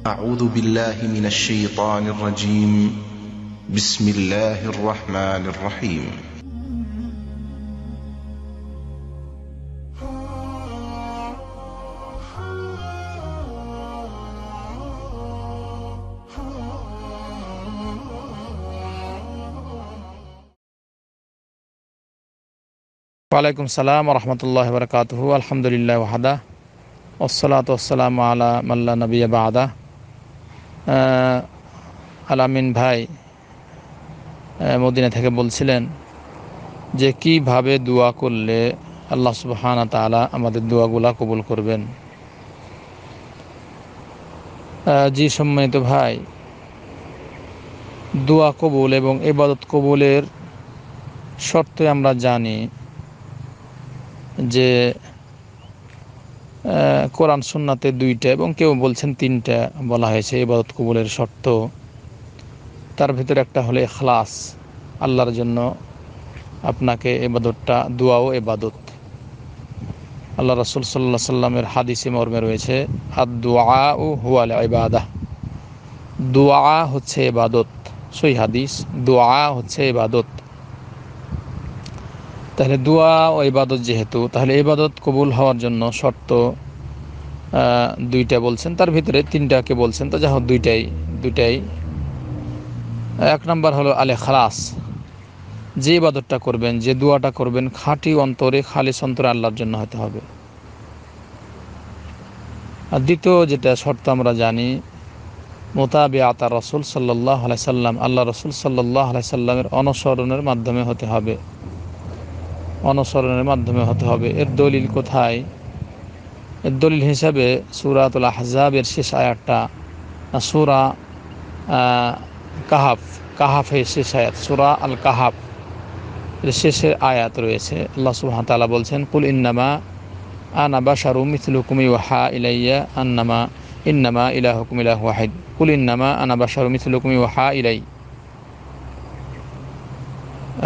أعوذ بالله من الشيطان الرجيم بسم الله الرحمن الرحيم وعليكم السلام ورحمة الله وبركاته الحمد لله وحده والصلاة والسلام على من لا نبي بعده আলামিন ভাই মদিনা থেকে বলছিলেন যে কিভাবে দোয়া করলে আল্লাহ সুবাহানা তালা আমাদের দোয়াগুলা কবুল করবেন জি সম্মানিত ভাই দোয়া কবুল এবং এবাদত কবুলের শর্তে আমরা জানি যে কোরআন সুন্নাতে দুইটা এবং কেউ বলছেন তিনটা বলা হয়েছে এবাদত কবুলের শর্ত তার ভিতরে একটা হলে খালাস আল্লাহর জন্য আপনাকে এবাদতটা দুয়াও এবাদত আল্লাহ রসুল সাল্লা সাল্লামের হাদিসে মর্মে রয়েছে আর দোয়া ও হুয়াল ইবাদা দোয়া হচ্ছে এবাদত সই হাদিস দোয়া হচ্ছে এবাদত তাহলে দোয়া ও ইবাদত যেহেতু তাহলে ইবাদত কবুল হওয়ার জন্য শর্ত দুইটা বলছেন তার ভিতরে তিনটাকে বলছেন তো যাই হোক দুইটাই দুইটাই এক নম্বর হলো আলে খালাস যে ইবাদতটা করবেন যে দোয়াটা করবেন খাঁটি অন্তরে খালিস অন্তরে আল্লাহর জন্য হতে হবে আর দ্বিতীয় যেটা শর্ত আমরা জানি মোতাবে আতা রসুল সাল্লাহ আলাই সাল্লাম আল্লাহ রসুল সাল্লাহ আলাই সাল্লামের অনুসরণের মাধ্যমে হতে হবে অনুসরণের মাধ্যমে হতে হবে এর দলিল কোথায় এর দলিল হিসাবে সুরাতুল আহজাবের শেষ আয়াতটা সুরা কাহাফ কাহাফের শেষ আয়াত সুরা আল কাহাফ এর শেষের আয়াত রয়েছে আল্লাহ সুবহান তালা বলছেন কুল ইন্নামা আনা বাসারু মিথলুকুমি ওয়াহা ইলাইয়া আন্নামা ইন্নামা ইলাহুকুম ইলাহ ওয়াহিদ কুল ইন্নামা আনা বাসারু মিথলুকুমি ওয়াহা ইলাই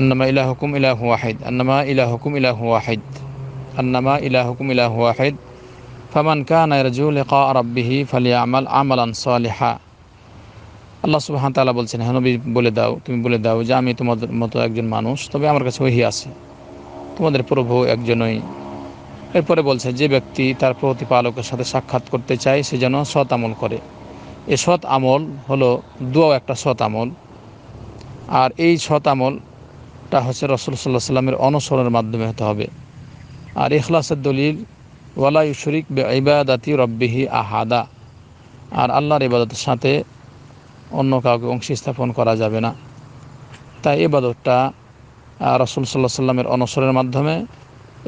আন্নামা হুকুম ইলাহ ওয়াহিদ আন্নামা ইলাহকুম ইলাহ ওয়াহিদ আন্নামা ইলাহকুম ইলাহ ওয়াহিদ ফামান কান ইয়ারজু লিকা রাব্বিহি ফালিয়ামাল আমালান সালিহা আল্লাহ সুবহান তাআলা বলছেন হে নবী বলে দাও তুমি বলে দাও যে আমি তোমাদের মতো একজন মানুষ তবে আমার কাছে ওহি আছে তোমাদের প্রভু একজনই এরপরে বলছে যে ব্যক্তি তার প্রতিপালকের সাথে সাক্ষাৎ করতে চায় সে যেন সৎ আমল করে এ সৎ আমল হলো দুয়াও একটা সৎ আমল আর এই সৎ আমল তা হচ্ছে রসুল সাল্লাহ সাল্লামের অনুসরণের মাধ্যমে হতে হবে আর ইখলাসের দলিল ওয়ালা ইউশরিক বে ইবাদাতি রব্বিহি আহাদা আর আল্লাহর ইবাদতের সাথে অন্য কাউকে অংশ স্থাপন করা যাবে না তাই ইবাদতটা রসুল সাল্লাহ সাল্লামের অনুসরণের মাধ্যমে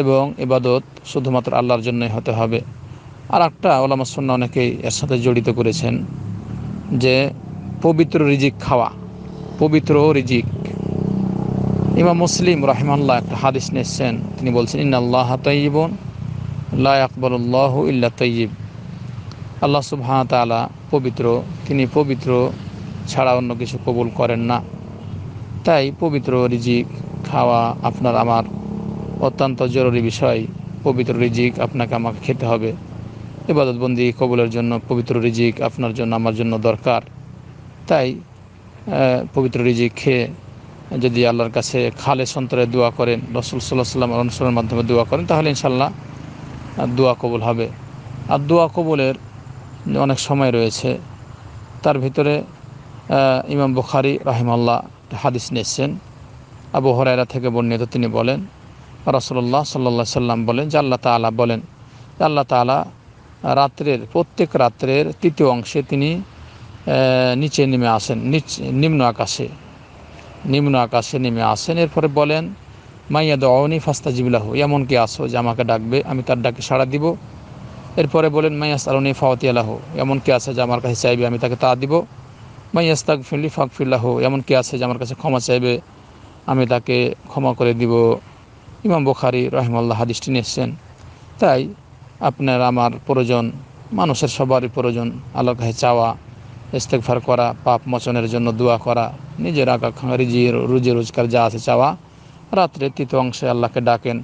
এবং ইবাদত শুধুমাত্র আল্লাহর জন্যই হতে হবে আর একটা ওলামাসন্না অনেকেই এর সাথে জড়িত করেছেন যে পবিত্র রিজিক খাওয়া পবিত্র রিজিক ইমাম মুসলিম রহমান্লাহ একটা হাদিস নিয়েছেন তিনি বলছেন ইন্নআল্লাহ তৈবন লা আকবরুল্লাহ ইল্লা তৈব আল্লাহ সুবহান তালা পবিত্র তিনি পবিত্র ছাড়া অন্য কিছু কবুল করেন না তাই পবিত্র রিজিক খাওয়া আপনার আমার অত্যন্ত জরুরি বিষয় পবিত্র রিজিক আপনাকে আমাকে খেতে হবে ইবাদতবন্দি কবুলের জন্য পবিত্র রিজিক আপনার জন্য আমার জন্য দরকার তাই পবিত্র রিজিক খেয়ে যদি আল্লাহর কাছে খালে সন্তরে দোয়া করেন রসুল সাল্লাহ সাল্লাম অনুসরণের মাধ্যমে দোয়া করেন তাহলে ইনশাল্লাহ দোয়া কবুল হবে আর দোয়া কবুলের অনেক সময় রয়েছে তার ভিতরে ইমাম বুখারি রাহিমাল্লাহ হাদিস নিয়েছেন আবু হরাইরা থেকে বর্ণিত তিনি বলেন রসল্লাহ সাল্লা সাল্লাম বলেন যে আল্লাহ তালা বলেন আল্লাহ তালা রাত্রের প্রত্যেক রাত্রের তৃতীয় অংশে তিনি নিচে নেমে আসেন নিচ নিম্ন আকাশে নিম্ন আকাশে নেমে আসেন এরপরে বলেন মাইয়া দাওনি ফাস্তা জিবিলাহ এমন কি আসো যে আমাকে ডাকবে আমি তার ডাকে সাড়া দিব এরপরে বলেন মাইয়াস সালনি ফাওয়াতি আলাহ এমন কি আছে যে আমার কাছে চাইবে আমি তাকে তা দিব মাইয়াস তাক ফিল্লি ফাঁক ফিল্লাহ এমন কি আছে যে আমার কাছে ক্ষমা চাইবে আমি তাকে ক্ষমা করে দিব ইমাম বুখারি রহমাল্লাহ হাদিসটি নিয়েছেন তাই আপনার আমার প্রয়োজন মানুষের সবারই প্রয়োজন আল্লাহ কাছে চাওয়া ইস্তেকফার করা পাপ মোচনের জন্য দোয়া করা নিজের আঁকা রিজি রুজি রোজগার যা আছে চাওয়া রাত্রে তৃতীয় অংশে আল্লাহকে ডাকেন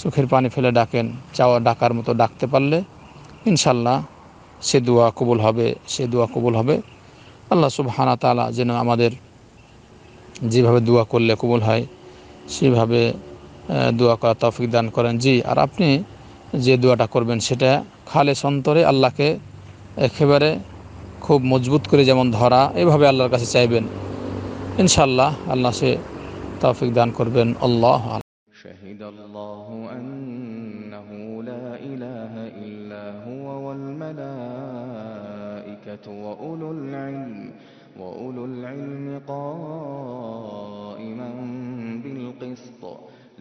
চোখের পানি ফেলে ডাকেন চাওয়া ডাকার মতো ডাকতে পারলে ইনশাল্লাহ সে দোয়া কবুল হবে সে দোয়া কবুল হবে আল্লাহ সুবহানা তালা যেন আমাদের যেভাবে দোয়া করলে কবুল হয় সেভাবে দোয়া করা তফিক দান করেন জি আর আপনি যে দোয়াটা করবেন সেটা খালে সন্তরে আল্লাহকে একেবারে খুব মজবুত করে যেমন ধরা এভাবে আল্লাহর কাছে চাইবেন ইনশাল্লাহ আল্লাহ সে তৌফিক দান করবেন আল্লাহ شهد الله أنه لا إله إلا هو والملائكة وأولو العلم وأولو العلم قائما بالقسط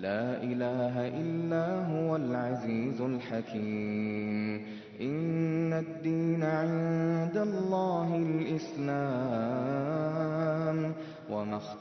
لا إله إلا هو العزيز الحكيم إن الدين عند الله